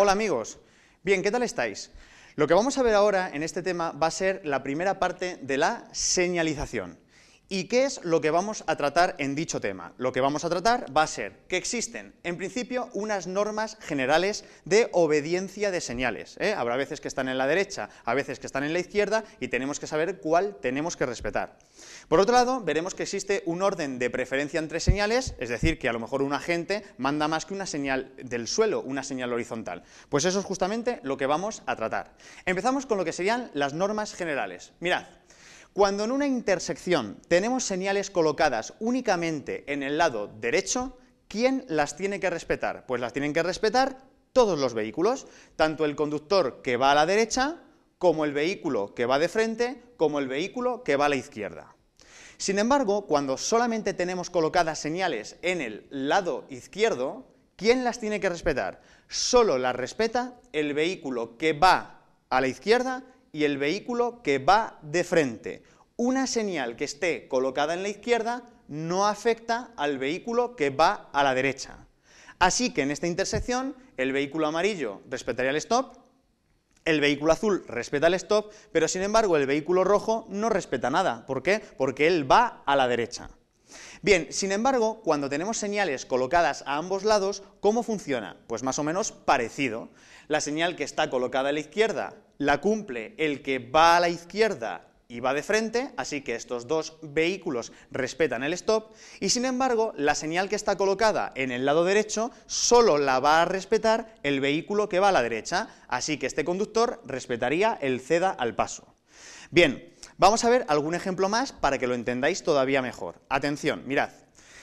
Hola amigos. Bien, ¿qué tal estáis? Lo que vamos a ver ahora en este tema va a ser la primera parte de la señalización. ¿Y qué es lo que vamos a tratar en dicho tema? Lo que vamos a tratar va a ser que existen, en principio, unas normas generales de obediencia de señales. ¿eh? Habrá veces que están en la derecha, a veces que están en la izquierda, y tenemos que saber cuál tenemos que respetar. Por otro lado, veremos que existe un orden de preferencia entre señales, es decir, que a lo mejor un agente manda más que una señal del suelo, una señal horizontal. Pues eso es justamente lo que vamos a tratar. Empezamos con lo que serían las normas generales. Mirad, cuando en una intersección tenemos señales colocadas únicamente en el lado derecho, ¿quién las tiene que respetar? Pues las tienen que respetar todos los vehículos, tanto el conductor que va a la derecha, como el vehículo que va de frente, como el vehículo que va a la izquierda. Sin embargo, cuando solamente tenemos colocadas señales en el lado izquierdo, ¿quién las tiene que respetar? Solo las respeta el vehículo que va a la izquierda y el vehículo que va de frente. Una señal que esté colocada en la izquierda no afecta al vehículo que va a la derecha. Así que en esta intersección el vehículo amarillo respetaría el stop, el vehículo azul respeta el stop, pero sin embargo el vehículo rojo no respeta nada. ¿Por qué? Porque él va a la derecha. Bien, sin embargo, cuando tenemos señales colocadas a ambos lados, ¿cómo funciona? Pues más o menos parecido. La señal que está colocada a la izquierda la cumple el que va a la izquierda y va de frente, así que estos dos vehículos respetan el stop, y sin embargo la señal que está colocada en el lado derecho solo la va a respetar el vehículo que va a la derecha, así que este conductor respetaría el ceda al paso. Bien, vamos a ver algún ejemplo más para que lo entendáis todavía mejor. Atención, mirad.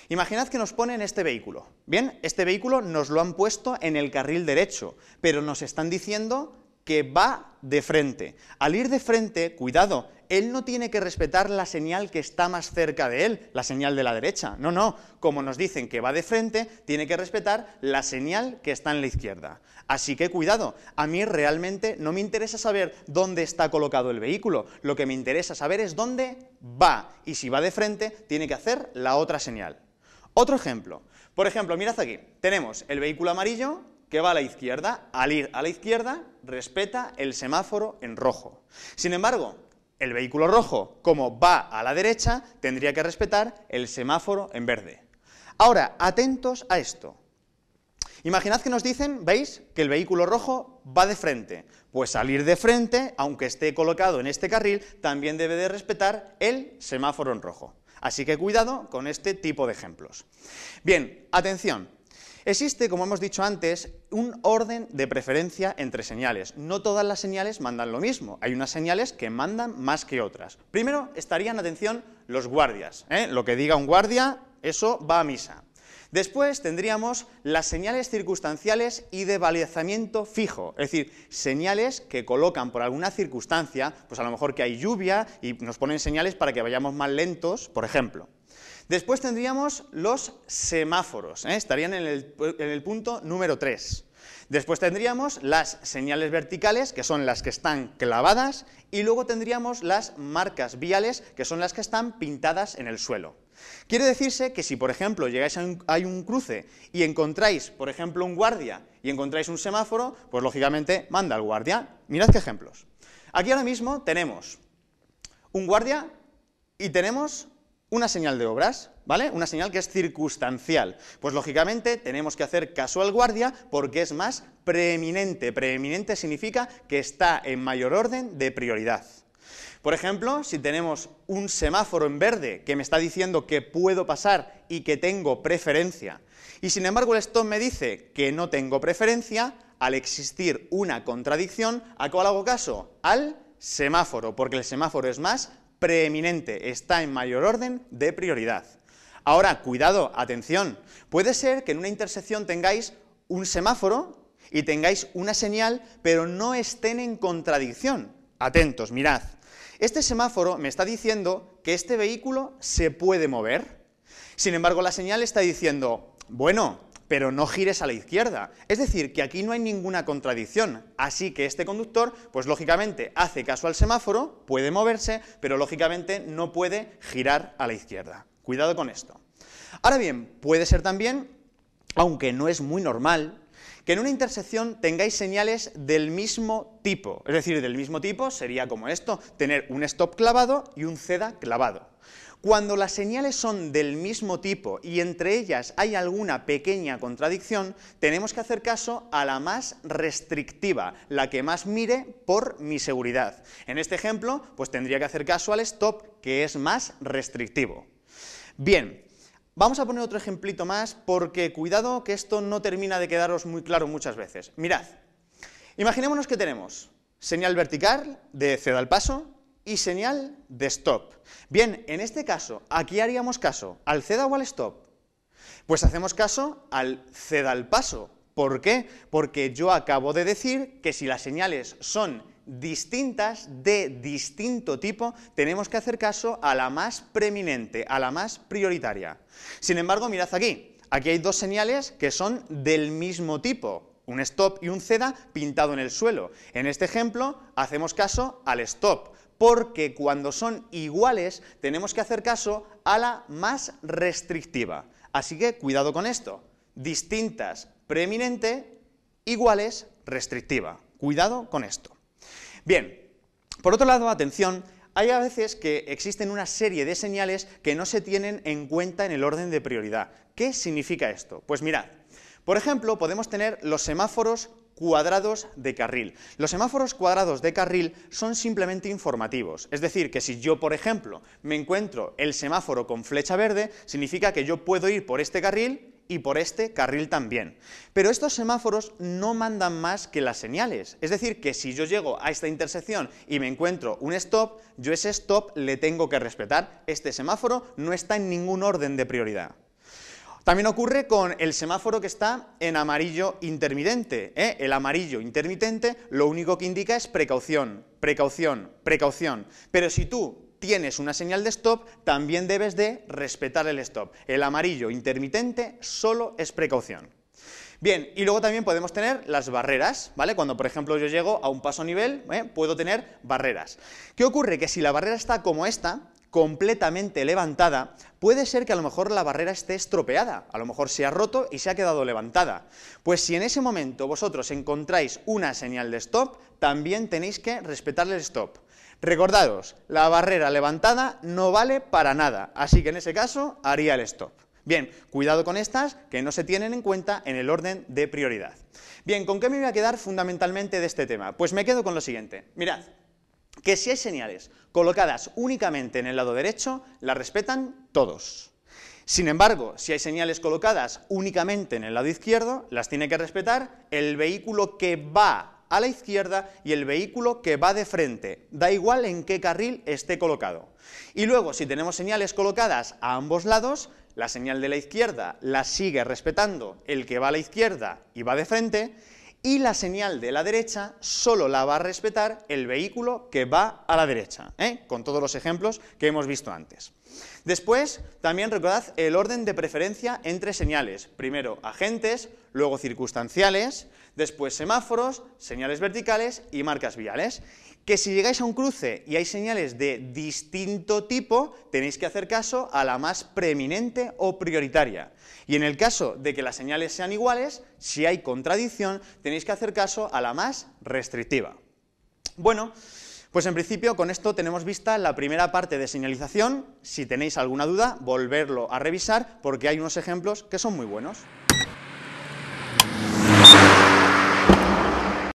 Imaginad que nos ponen este vehículo. Bien, este vehículo nos lo han puesto en el carril derecho, pero nos están diciendo que va de frente. Al ir de frente, cuidado, él no tiene que respetar la señal que está más cerca de él, la señal de la derecha. No, no, como nos dicen que va de frente, tiene que respetar la señal que está en la izquierda. Así que cuidado, a mí realmente no me interesa saber dónde está colocado el vehículo, lo que me interesa saber es dónde va, y si va de frente, tiene que hacer la otra señal. Otro ejemplo. Por ejemplo, mirad aquí, tenemos el vehículo amarillo que va a la izquierda, al ir a la izquierda, respeta el semáforo en rojo. Sin embargo, el vehículo rojo, como va a la derecha, tendría que respetar el semáforo en verde. Ahora, atentos a esto. Imaginad que nos dicen, veis, que el vehículo rojo va de frente. Pues salir de frente, aunque esté colocado en este carril, también debe de respetar el semáforo en rojo. Así que cuidado con este tipo de ejemplos. Bien, atención. Existe, como hemos dicho antes, un orden de preferencia entre señales. No todas las señales mandan lo mismo. Hay unas señales que mandan más que otras. Primero estarían, atención, los guardias. ¿eh? Lo que diga un guardia, eso va a misa. Después tendríamos las señales circunstanciales y de balizamiento fijo, es decir, señales que colocan por alguna circunstancia, pues a lo mejor que hay lluvia y nos ponen señales para que vayamos más lentos, por ejemplo. Después tendríamos los semáforos, ¿eh? estarían en el, punto número 3. Después tendríamos las señales verticales, que son las que están clavadas, y luego tendríamos las marcas viales, que son las que están pintadas en el suelo. Quiere decirse que si, por ejemplo, llegáis a hay un cruce y encontráis, por ejemplo, un guardia y encontráis un semáforo, pues lógicamente manda al guardia. Mirad qué ejemplos. Aquí ahora mismo tenemos un guardia y tenemos una señal de obras, ¿vale? Una señal que es circunstancial. Pues lógicamente tenemos que hacer caso al guardia porque es más preeminente. Preeminente significa que está en mayor orden de prioridad. Por ejemplo, si tenemos un semáforo en verde que me está diciendo que puedo pasar y que tengo preferencia, y sin embargo el stop me dice que no tengo preferencia, al existir una contradicción, ¿a cuál hago caso? Al semáforo, porque el semáforo es más preeminente, está en mayor orden de prioridad. Ahora, cuidado, atención, puede ser que en una intersección tengáis un semáforo y tengáis una señal, pero no estén en contradicción. Atentos, mirad. Este semáforo me está diciendo que este vehículo se puede mover. Sin embargo, la señal está diciendo, bueno, pero no gires a la izquierda. Es decir, que aquí no hay ninguna contradicción. Así que este conductor, pues lógicamente, hace caso al semáforo, puede moverse, pero lógicamente no puede girar a la izquierda. Cuidado con esto. Ahora bien, puede ser también, aunque no es muy normal, que en una intersección tengáis señales del mismo tipo. Es decir, del mismo tipo sería como esto, tener un stop clavado y un ceda clavado. Cuando las señales son del mismo tipo y entre ellas hay alguna pequeña contradicción, tenemos que hacer caso a la más restrictiva, la que más mire por mi seguridad. En este ejemplo, pues tendría que hacer caso al stop, que es más restrictivo. Bien, Vamos a poner otro ejemplito más porque cuidado que esto no termina de quedaros muy claro muchas veces. Mirad, imaginémonos que tenemos señal vertical de ceda al paso, y señal de stop. Bien, en este caso, ¿a haríamos caso? ¿Al ceda o al stop? Pues hacemos caso al ceda al paso. ¿Por qué? Porque yo acabo de decir que si las señales son distintas, de distinto tipo, tenemos que hacer caso a la más preeminente, a la más prioritaria. Sin embargo, mirad aquí, aquí hay dos señales que son del mismo tipo, un stop y un ceda pintado en el suelo. En este ejemplo, hacemos caso al stop, porque cuando son iguales tenemos que hacer caso a la más restrictiva. Así que cuidado con esto. Distintas, preeminente, iguales, restrictiva. Cuidado con esto. Bien, por otro lado, atención, hay a veces que existen una serie de señales que no se tienen en cuenta en el orden de prioridad. ¿Qué significa esto? Pues mirad, por ejemplo, podemos tener los semáforos cuadrados de carril. Los semáforos cuadrados de carril son simplemente informativos, es decir, que si yo, por ejemplo, me encuentro el semáforo con flecha verde, significa que yo puedo ir por este carril y por este carril también. Pero estos semáforos no mandan más que las señales, es decir, que si yo llego a esta intersección y me encuentro un stop, yo ese stop le tengo que respetar. Este semáforo no está en ningún orden de prioridad. También ocurre con el semáforo que está en amarillo intermitente. ¿eh? El amarillo intermitente lo único que indica es precaución, precaución, precaución. Pero si tú tienes una señal de stop, también debes de respetar el stop. El amarillo intermitente solo es precaución. Bien, y luego también podemos tener las barreras, ¿vale? Cuando, por ejemplo, yo llego a un paso nivel, ¿eh? puedo tener barreras. ¿Qué ocurre? Que si la barrera está como esta, completamente levantada, puede ser que a lo mejor la barrera esté estropeada, a lo mejor se ha roto y se ha quedado levantada. Pues si en ese momento vosotros encontráis una señal de stop, también tenéis que respetar el stop. Recordados, la barrera levantada no vale para nada, así que en ese caso haría el stop. Bien, cuidado con estas que no se tienen en cuenta en el orden de prioridad. Bien, ¿con qué me voy a quedar fundamentalmente de este tema? Pues me quedo con lo siguiente. Mirad, que si hay señales colocadas únicamente en el lado derecho, las respetan todos. Sin embargo, si hay señales colocadas únicamente en el lado izquierdo, las tiene que respetar el vehículo que va a la izquierda y el vehículo que va de frente, da igual en qué carril esté colocado. Y luego, si tenemos señales colocadas a ambos lados, la señal de la izquierda la sigue respetando el que va a la izquierda y va de frente, y la señal de la derecha solo la va a respetar el vehículo que va a la derecha, ¿eh? con todos los ejemplos que hemos visto antes. Después, también recordad el orden de preferencia entre señales. Primero agentes, luego circunstanciales, después semáforos, señales verticales y marcas viales que si llegáis a un cruce y hay señales de distinto tipo, tenéis que hacer caso a la más preeminente o prioritaria. Y en el caso de que las señales sean iguales, si hay contradicción, tenéis que hacer caso a la más restrictiva. Bueno, pues en principio con esto tenemos vista la primera parte de señalización. Si tenéis alguna duda, volverlo a revisar porque hay unos ejemplos que son muy buenos.